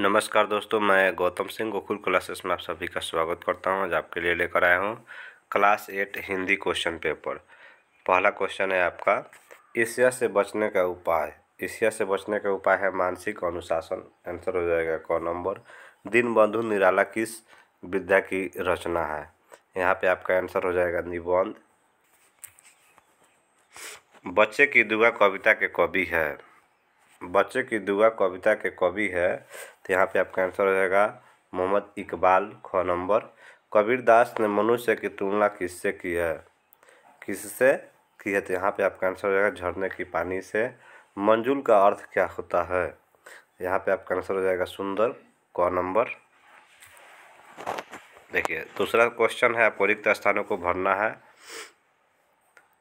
नमस्कार दोस्तों मैं गौतम सिंह गोकुल क्लासेस में आप सभी का स्वागत करता हूं आज आपके लिए लेकर आया हूं class eight Hindi question paper पहला क्वेश्चन है आपका एशिया से बचने का उपाय एशिया से बचने का उपाय है मानसिक अनुशासन आंसर हो जाएगा क नंबर दिन बंधु निराला किस विद्या की रचना है यहाँ पे आपका आंसर हो जाएगा निबंध बच्चे की दुआ कविता के कवि है बच्चे की दुआ कविता के कवि है तो यहाँ पे आपका आंसर हो जाएगा मोहम्मद इकबाल ख नंबर कबीर दास ने मनुष्य की तुलना किससे की है किससे की है तो यहाँ पे आपका आंसर हो जाएगा झरने की पानी से मंजुल का अर्थ क्या होता है यहाँ पे आपका आंसर हो जाएगा सुंदर क नंबर देखिए दूसरा क्वेश्चन है आपको रिक्त स्थानों को भरना है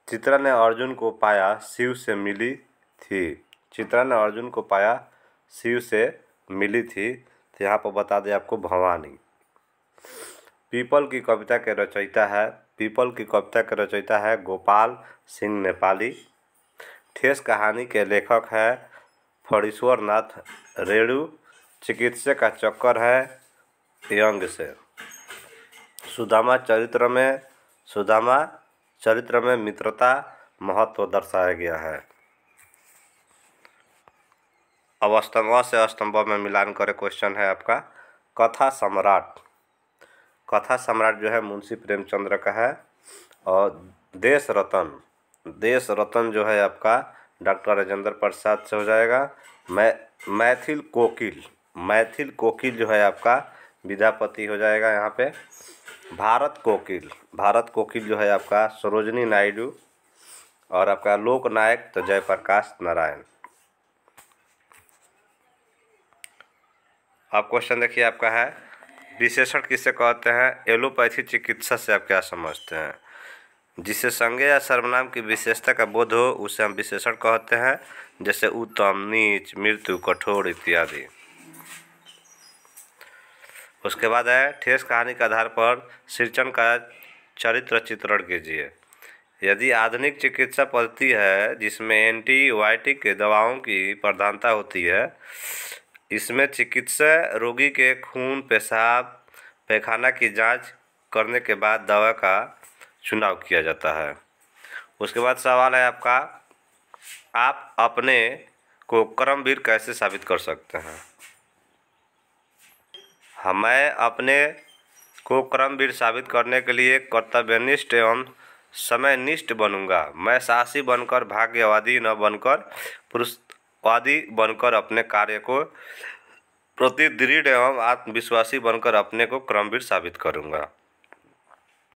चित्रा ने अर्जुन को पाया शिव से मिली थी चित्रा ने अर्जुन को पाया शिव से मिली थी तो यहाँ पर बता दें आपको भवानी पीपल की कविता के रचयिता है पीपल की कविता के रचयिता है गोपाल सिंह नेपाली ठेस कहानी के लेखक है फणीश्वर नाथ रेणु चिकित्सक का चक्कर है यंग से सुदामा चरित्र में सुदामा चरित्र में मित्रता महत्व दर्शाया गया है अब स्तंभ से स्तंभ में मिलान करे क्वेश्चन है आपका कथा सम्राट कथा सम्राट जो है मुंशी प्रेमचंद्र का है और देश रतन देश रतन जो है आपका डॉक्टर राजेंद्र प्रसाद से हो जाएगा मै मैथिल कोकिल मैथिल कोकिल जो है आपका विद्यापति हो जाएगा यहाँ पे भारत कोकिल भारत कोकिल जो है आपका सरोजनी नायडू और आपका लोकनायक तो जयप्रकाश नारायण अब क्वेश्चन देखिए आपका है विशेषण किसे कहते हैं एलोपैथी चिकित्सा से आप क्या समझते हैं जिसे संज्ञा या सर्वनाम की विशेषता का बोध हो उसे हम विशेषण कहते हैं जैसे उत्तम नीच मृत्यु कठोर इत्यादि उसके बाद है ठेस कहानी के आधार पर सिंचन का चरित्र चित्रण कीजिए यदि आधुनिक चिकित्सा पद्धति है जिसमें एंटीबायोटिक दवाओं की प्रधानता होती है इसमें चिकित्सा रोगी के खून पेशाब पैखाना की जांच करने के बाद दवा का चुनाव किया जाता है उसके बाद सवाल है आपका आप अपने को कर्मवीर कैसे साबित कर सकते हैं हमें अपने को कर्मवीर साबित करने के लिए कर्तव्यनिष्ठ एवं समयनिष्ठ बनूंगा मैं साहसी बनकर भाग्यवादी न बनकर पुरुष वादी बनकर अपने कार्य को प्रति दृढ़ एवं आत्मविश्वासी बनकर अपने को क्रमवीर साबित करूँगा